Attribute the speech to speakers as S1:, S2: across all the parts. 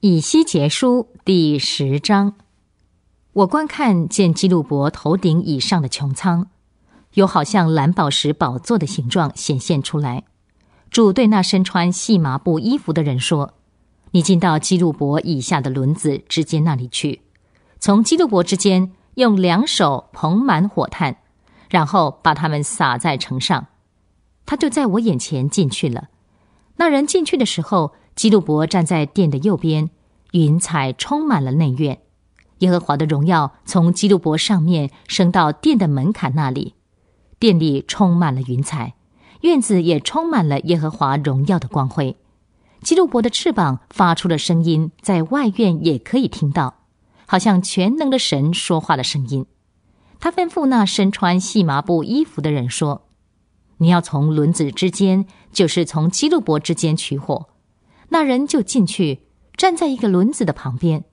S1: 以西结书第十章，我观看见基路伯头顶以上的穹苍，有好像蓝宝石宝座的形状显现出来。主对那身穿细麻布衣服的人说：“你进到基路伯以下的轮子之间那里去，从基路伯之间用两手捧满火炭，然后把它们撒在城上，他就在我眼前进去了。”那人进去的时候，基路伯站在殿的右边，云彩充满了内院，耶和华的荣耀从基路伯上面升到殿的门槛那里，殿里充满了云彩，院子也充满了耶和华荣耀的光辉，基路伯的翅膀发出的声音在外院也可以听到，好像全能的神说话的声音。他吩咐那身穿细麻布衣服的人说。你要从轮子之间，就是从基路伯之间取火。那人就进去，站在一个轮子的旁边。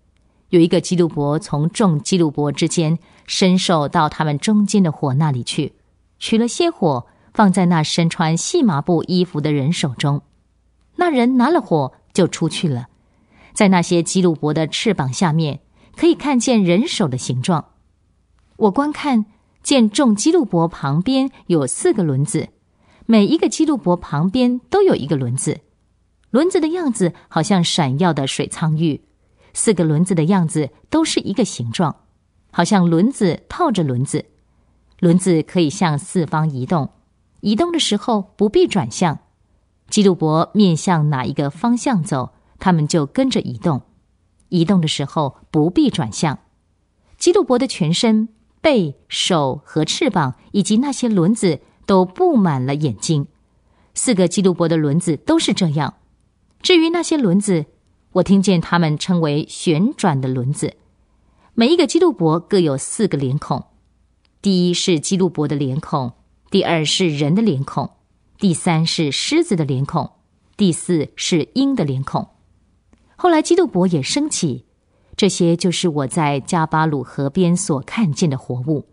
S1: 有一个基路伯从众基路伯之间伸手到他们中间的火那里去，取了些火放在那身穿细麻布衣服的人手中。那人拿了火就出去了。在那些基路伯的翅膀下面，可以看见人手的形状。我观看，见众基路伯旁边有四个轮子。每一个基督伯旁边都有一个轮子，轮子的样子好像闪耀的水苍玉。四个轮子的样子都是一个形状，好像轮子套着轮子。轮子可以向四方移动，移动的时候不必转向。基督伯面向哪一个方向走，它们就跟着移动。移动的时候不必转向。基督伯的全身、背、手和翅膀，以及那些轮子。都布满了眼睛，四个基路伯的轮子都是这样。至于那些轮子，我听见他们称为旋转的轮子。每一个基路伯各有四个脸孔：第一是基路伯的脸孔，第二是人的脸孔，第三是狮子的脸孔，第四是鹰的脸孔。后来基路伯也升起。这些就是我在加巴鲁河边所看见的活物。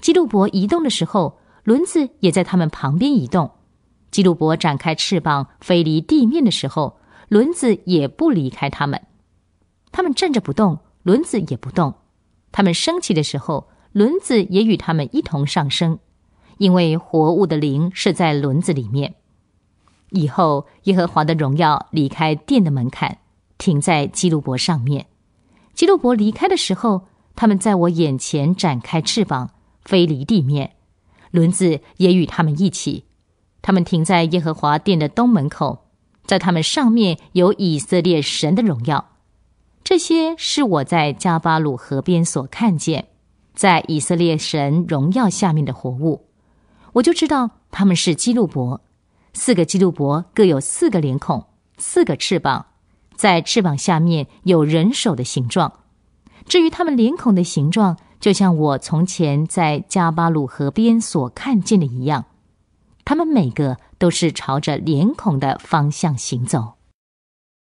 S1: 基路伯移动的时候。轮子也在他们旁边移动。基路伯展开翅膀飞离地面的时候，轮子也不离开他们。他们站着不动，轮子也不动。他们升起的时候，轮子也与他们一同上升，因为活物的灵是在轮子里面。以后，耶和华的荣耀离开殿的门槛，停在基路伯上面。基路伯离开的时候，他们在我眼前展开翅膀，飞离地面。轮子也与他们一起，他们停在耶和华殿的东门口，在他们上面有以色列神的荣耀。这些是我在加巴鲁河边所看见，在以色列神荣耀下面的活物，我就知道他们是基路伯。四个基路伯各有四个脸孔，四个翅膀，在翅膀下面有人手的形状。至于他们脸孔的形状，就像我从前在加巴鲁河边所看见的一样，他们每个都是朝着脸孔的方向行走。